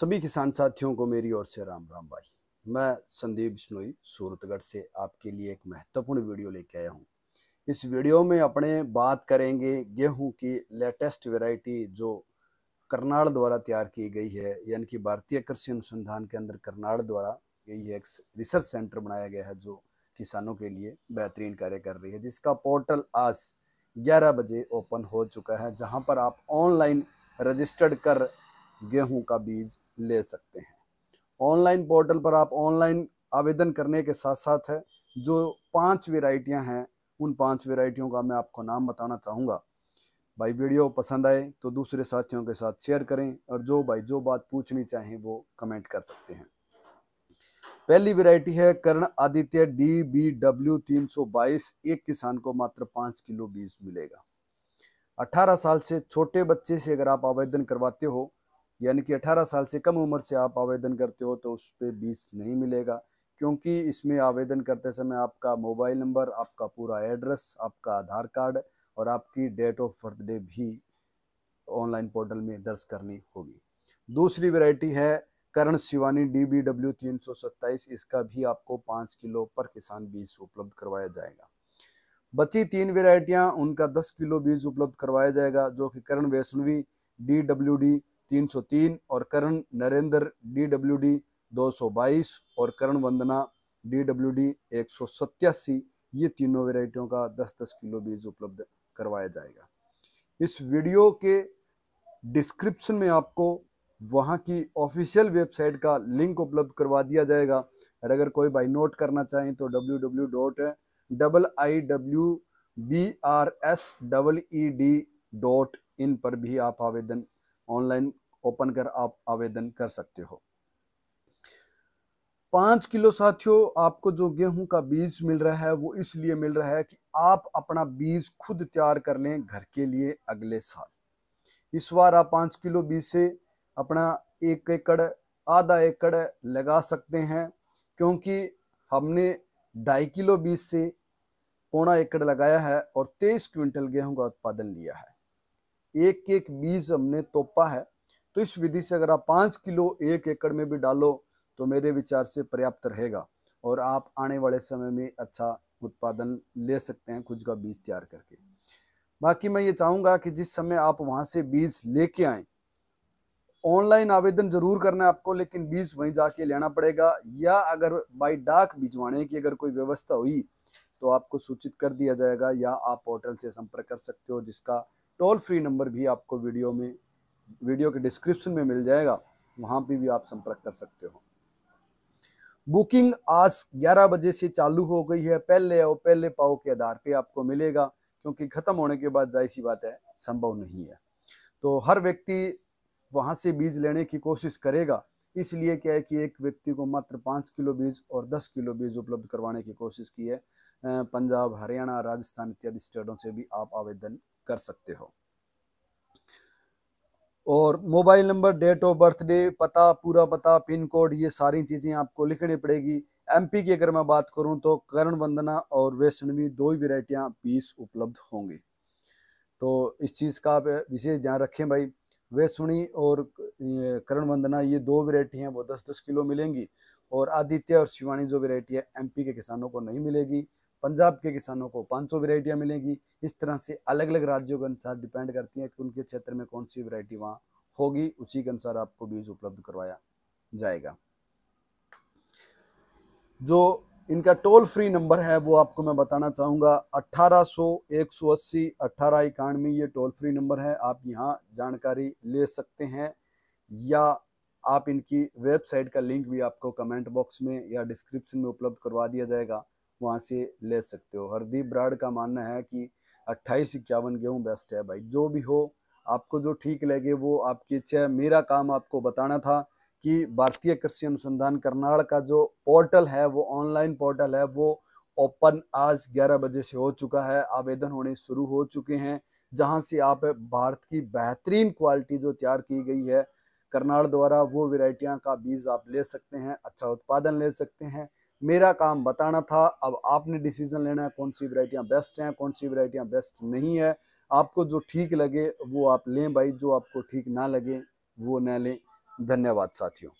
सभी किसान साथियों को मेरी ओर से राम राम भाई मैं संदीप बिश्नोई सूरतगढ़ से आपके लिए एक महत्वपूर्ण वीडियो लेके आया हूँ इस वीडियो में अपने बात करेंगे गेहूँ की लेटेस्ट वैरायटी जो करनाल द्वारा तैयार की गई है यानी कि भारतीय कृषि अनुसंधान के अंदर करनाल द्वारा यही एक रिसर्च सेंटर बनाया गया है जो किसानों के लिए बेहतरीन कार्य कर रही है जिसका पोर्टल आज 11 बजे ओपन हो चुका है जहां पर आप ऑनलाइन रजिस्टर्ड कर गेहूं का बीज ले सकते हैं ऑनलाइन पोर्टल पर आप ऑनलाइन आवेदन करने के साथ साथ है जो पांच वेराइटियां हैं उन पांच वेराइटियों का मैं आपको नाम बताना चाहूँगा भाई वीडियो पसंद आए तो दूसरे साथियों के साथ शेयर करें और जो भाई जो बात पूछनी चाहें वो कमेंट कर सकते हैं पहली वेरायटी है Karan Aditya D B W तीन सौ बाईस एक किसान को मात्र पाँच किलो बीज मिलेगा अठारह साल से छोटे बच्चे से अगर आप आवेदन करवाते हो यानी कि 18 साल से कम उम्र से आप आवेदन करते हो तो उस पर बीस नहीं मिलेगा क्योंकि इसमें आवेदन करते समय आपका मोबाइल नंबर आपका पूरा एड्रेस आपका आधार कार्ड और आपकी डेट ऑफ बर्थडे भी ऑनलाइन पोर्टल में दर्ज करनी होगी दूसरी वैरायटी है Karan Shivani D B W तीन सौ सत्ताईस इसका भी आपको पाँच किलो पर किसान बीज उपलब्ध करवाया जाएगा बची तीन वेराइटियाँ उनका दस किलो बीज उपलब्ध करवाया जाएगा जो कि Karan Vaishnavi D W D 303 और Karan Narendra D W D दो और Karan Vandana D W D एक ये तीनों वेराइटियों का 10-10 किलो बीज उपलब्ध करवाया जाएगा इस वीडियो के डिस्क्रिप्शन में आपको वहाँ की ऑफिशियल वेबसाइट का लिंक उपलब्ध करवा दिया जाएगा और अगर कोई बाई नोट करना चाहें तो W W dot double I W B R S double E D dot in पर भी आप आवेदन ऑनलाइन ओपन कर आप आवेदन कर सकते हो पांच किलो साथियों आपको जो गेहूं का बीज मिल रहा है वो इसलिए मिल रहा है कि आप अपना बीज खुद तैयार कर लें घर के लिए अगले साल इस बार आप पांच किलो बीज से अपना एक एकड़ आधा एकड़ लगा सकते हैं क्योंकि हमने ढाई किलो बीज से पौना एकड़ लगाया है और तेईस क्विंटल गेहूं का उत्पादन लिया है एक एक बीज हमने तोपा है तो इस विधि से अगर आप पाँच किलो एक एकड़ में भी डालो तो मेरे विचार से पर्याप्त रहेगा और आप आने वाले समय में अच्छा उत्पादन ले सकते हैं खुद का बीज तैयार करके बाकी मैं ये चाहूंगा कि जिस समय आप वहां से बीज लेके आए ऑनलाइन आवेदन जरूर करना है आपको लेकिन बीज वहीं जाके लेना पड़ेगा या अगर बाय डाक भिजवाने की अगर कोई व्यवस्था हुई तो आपको सूचित कर दिया जाएगा या आप पोर्टल से संपर्क कर सकते हो जिसका टोल फ्री नंबर भी आपको वीडियो में वीडियो के डिस्क्रिप्शन में मिल जाएगा वहां पर भी आप संपर्क कर सकते हो बुकिंग आज 11 बजे से चालू हो गई है पहले आओ पहले पाओ के आधार पे आपको मिलेगा क्योंकि ख़त्म होने के बाद जाहिर सी बात है संभव नहीं है तो हर व्यक्ति वहां से बीज लेने की कोशिश करेगा इसलिए क्या है कि एक व्यक्ति को मात्र पांच किलो बीज और दस किलो बीज उपलब्ध करवाने की कोशिश की है पंजाब हरियाणा राजस्थान इत्यादि स्टेटों से भी आप आवेदन कर सकते हो और mobile number date of birthday पता पूरा पता पिन कोड ये सारी चीज़ें आपको लिखनी पड़ेगी एमपी की अगर मैं बात करूं तो करण वंदना और वैष्णवी दो ही वेराइटियाँ पीस उपलब्ध होंगी तो इस चीज़ का आप विशेष ध्यान रखें भाई वैष्णवी और करण वंदना ये दो वेराइटी हैं वो दस दस किलो मिलेंगी और आदित्य और शिवानी जो वेराइटी है एमपी के किसानों को नहीं मिलेगी पंजाब के किसानों को सौ वैरायटियां मिलेंगी इस तरह से अलग अलग राज्यों के अनुसार डिपेंड करती हैं कि उनके क्षेत्र में कौन सी वेराइटी वहाँ होगी उसी के अनुसार आपको बीज उपलब्ध करवाया जाएगा जो इनका टोल फ्री नंबर है वो आपको मैं बताना चाहूँगा अट्ठारह सौ एक सौ अस्सी अट्ठारह इक्यानवे ये टोल फ्री नंबर है आप यहाँ जानकारी ले सकते हैं या आप इनकी वेबसाइट का लिंक भी आपको कमेंट बॉक्स में या डिस्क्रिप्शन में उपलब्ध करवा दिया जाएगा वहाँ से ले सकते हो हरदीप ब्राड का मानना है कि अट्ठाईस इक्यावन गेहूँ बेस्ट है भाई जो भी हो आपको जो ठीक लगे वो आपकी इच्छा है मेरा काम आपको बताना था कि भारतीय कृषि अनुसंधान करनाल का जो पोर्टल है वो ऑनलाइन पोर्टल है वो ओपन आज 11 बजे से हो चुका है आवेदन होने शुरू हो चुके हैं जहां से आप भारत की बेहतरीन क्वालिटी जो तैयार की गई है करनाल द्वारा वो वेराइटियाँ का बीज आप ले सकते हैं अच्छा उत्पादन ले सकते हैं मेरा काम बताना था अब आपने डिसीजन लेना है कौन सी वरायटियाँ बेस्ट हैं कौन सी वरायटियाँ बेस्ट नहीं है आपको जो ठीक लगे वो आप लें भाई जो आपको ठीक ना लगे वो ना लें धन्यवाद साथियों